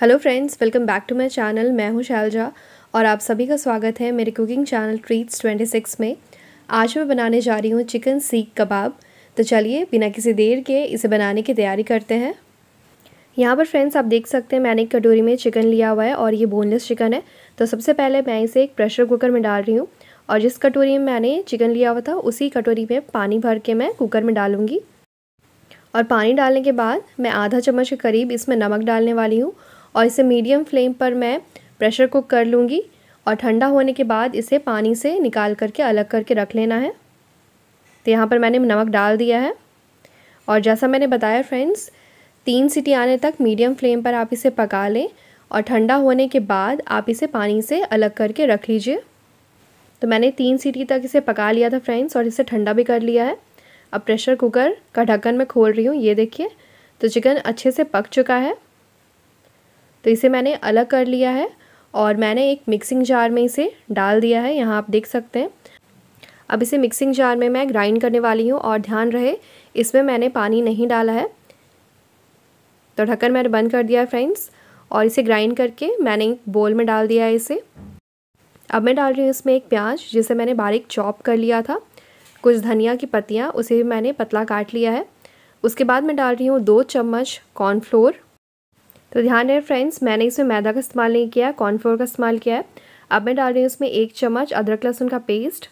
hello friends welcome back to my channel मैं हूं शैलजा और आप सभी का स्वागत है मेरे कुकिंग चैनल ट्रीट्स 26 में आज मैं बनाने जा रही हूं चिकन सीख कबाब तो चलिए बिना किसी देर के इसे बनाने की तैयारी करते हैं यहाँ पर फ्रेंड्स आप देख सकते हैं मैंने एक कटोरी में चिकन लिया हुआ है और ये बोनलेस चिकन है तो सबसे पहले मैं इसे एक प्रेशर कुकर में डाल रही हूँ और जिस कटोरी में मैंने चिकन लिया हुआ था उसी कटोरी में पानी भर के मैं कुकर में डालूँगी और पानी डालने के बाद मैं आधा चम्मच के करीब इसमें नमक डालने वाली हूँ और इसे मीडियम फ्लेम पर मैं प्रेशर कुक कर लूँगी और ठंडा होने के बाद इसे पानी से निकाल करके अलग करके रख लेना है तो यहाँ पर मैंने नमक डाल दिया है और जैसा मैंने बताया फ्रेंड्स तीन सीटी आने तक मीडियम फ्लेम पर आप इसे पका लें और ठंडा होने के बाद आप इसे पानी से अलग करके रख लीजिए तो मैंने तीन सीटी तक इसे पका लिया था फ्रेंड्स और इसे ठंडा भी कर लिया है अब प्रेशर कुकर का ढक्कन मैं खोल रही हूँ ये देखिए तो चिकन अच्छे से पक चुका है तो इसे मैंने अलग कर लिया है और मैंने एक मिक्सिंग जार में इसे डाल दिया है यहाँ आप देख सकते हैं अब इसे मिक्सिंग जार में मैं ग्राइंड करने वाली हूँ और ध्यान रहे इसमें मैंने पानी नहीं डाला है तो ढक्कन मैंने बंद कर दिया है फ्रेंड्स और इसे ग्राइंड करके मैंने एक बोल में डाल दिया है इसे अब मैं डाल रही हूँ इसमें एक प्याज जिसे मैंने बारीक चॉप कर लिया था कुछ धनिया की पत्तियाँ उसे मैंने पतला काट लिया है उसके बाद मैं डाल रही हूँ दो चम्मच कॉर्नफ्लोर तो ध्यान रहे फ्रेंड्स मैंने इसमें मैदा का इस्तेमाल नहीं किया है कॉर्नफ्लोर का इस्तेमाल किया है अब मैं डाल रही हूँ इसमें एक चम्मच अदरक लहसुन का पेस्ट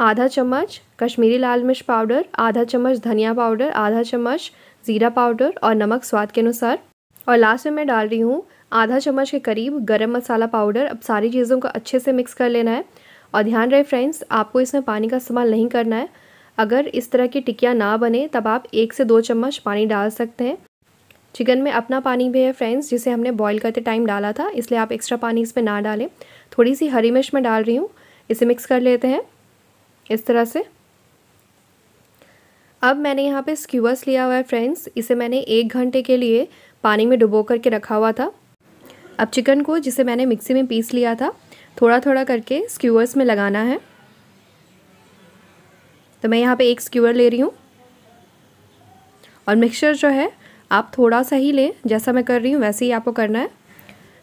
आधा चम्मच कश्मीरी लाल मिर्च पाउडर आधा चम्मच धनिया पाउडर आधा चम्मच ज़ीरा पाउडर और नमक स्वाद के अनुसार और लास्ट में मैं डाल रही हूँ आधा चम्मच के करीब गरम मसाला पाउडर अब सारी चीज़ों को अच्छे से मिक्स कर लेना है और ध्यान रहे फ्रेंड्स आपको इसमें पानी का इस्तेमाल नहीं करना है अगर इस तरह की टिकिया ना बने तब आप एक से दो चम्मच पानी डाल सकते हैं चिकन में अपना पानी भी है फ्रेंड्स जिसे हमने बॉईल करते टाइम डाला था इसलिए आप एक्स्ट्रा पानी इसमें ना डालें थोड़ी सी हरी मिर्च में डाल रही हूँ इसे मिक्स कर लेते हैं इस तरह से अब मैंने यहाँ पे स्क्यूअर्स लिया हुआ है फ्रेंड्स इसे मैंने एक घंटे के लिए पानी में डुबो करके रखा हुआ था अब चिकन को जिसे मैंने मिक्सी में पीस लिया था थोड़ा थोड़ा करके स्क्यूअर्स में लगाना है तो मैं यहाँ पे एक स्क्यूअर ले रही हूँ और मिक्सचर जो है आप थोड़ा सा ही लें जैसा मैं कर रही हूँ वैसे ही आपको करना है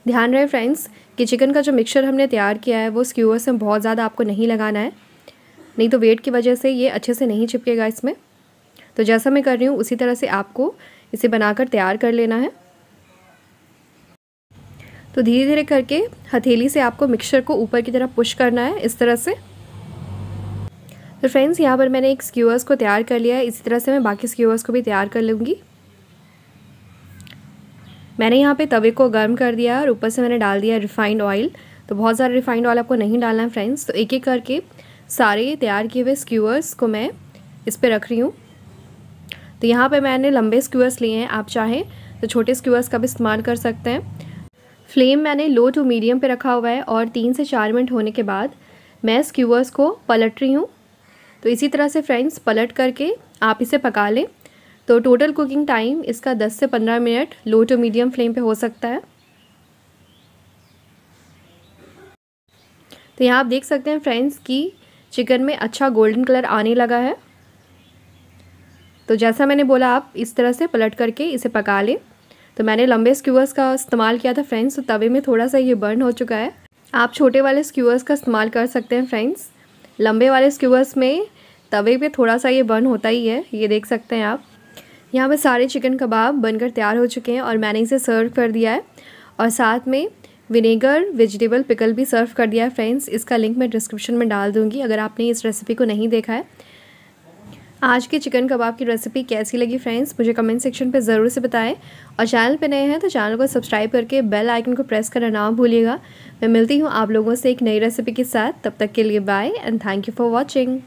ध्यान रहे फ्रेंड्स कि चिकन का जो मिक्सचर हमने तैयार किया है वो स्क्यूअर से बहुत ज़्यादा आपको नहीं लगाना है नहीं तो वेट की वजह से ये अच्छे से नहीं चिपकेगा इसमें तो जैसा मैं कर रही हूँ उसी तरह से आपको इसे बनाकर तैयार कर लेना है तो धीरे धीरे करके हथेली से आपको मिक्सचर को ऊपर की तरफ पुश करना है इस तरह से तो फ्रेंड्स यहाँ पर मैंने एक स्क्यूअर्स को तैयार कर लिया है इसी तरह से मैं बाकी स्क्यूअर्स को भी तैयार कर लूँगी मैंने यहाँ पे तवे को गर्म कर दिया और ऊपर से मैंने डाल दिया रिफाइंड ऑयल तो बहुत ज़्यादा रिफाइंड ऑयल आपको नहीं डालना है फ्रेंड्स तो एक एक करके सारे तैयार किए हुए स्क्यूअर्स को मैं इस पर रख रही हूँ तो यहाँ पर मैंने लंबे स्क्यूअर्स लिए हैं आप चाहें तो छोटे स्क्यूअर्स का भी इस्तेमाल कर सकते हैं फ्लेम मैंने लो टू मीडियम पे रखा हुआ है और तीन से चार मिनट होने के बाद मैं स्क्यूअर्स को पलट रही हूँ तो इसी तरह से फ्रेंड्स पलट करके आप इसे पका लें तो टोटल कुकिंग टाइम इसका 10 से 15 minute low to medium flame पे हो सकता है तो यहाँ आप देख सकते हैं फ्रेंड्स कि चिकन में अच्छा गोल्डन कलर आने लगा है तो जैसा मैंने बोला आप इस तरह से पलट करके इसे पका लें तो मैंने लंबे स्क्यूअर्स का इस्तेमाल किया था फ्रेंड्स तो तवे में थोड़ा सा ये बर्न हो चुका है आप छोटे वाले स्क्यूअर्स का इस्तेमाल कर सकते हैं फ्रेंड्स लंबे वाले स्क्यूअर्स में तवे पे थोड़ा सा ये बर्न होता ही है ये देख सकते हैं आप यहाँ पर सारे चिकन कबाब बनकर तैयार हो चुके हैं और मैंने इसे सर्व कर दिया है और साथ में विनेगर वेजिटेबल पिकल भी सर्व कर दिया है फ्रेंड्स इसका लिंक मैं डिस्क्रिप्शन में डाल दूँगी अगर आपने इस रेसिपी को नहीं देखा है आज के चिकन कबाब की रेसिपी कैसी लगी फ्रेंड्स मुझे कमेंट सेक्शन पे ज़रूर से बताएं और चैनल पे नए हैं तो चैनल को सब्सक्राइब करके बेल आइकन को प्रेस करना ना भूलिएगा मैं मिलती हूँ आप लोगों से एक नई रेसिपी के साथ तब तक के लिए bye and thank you for watching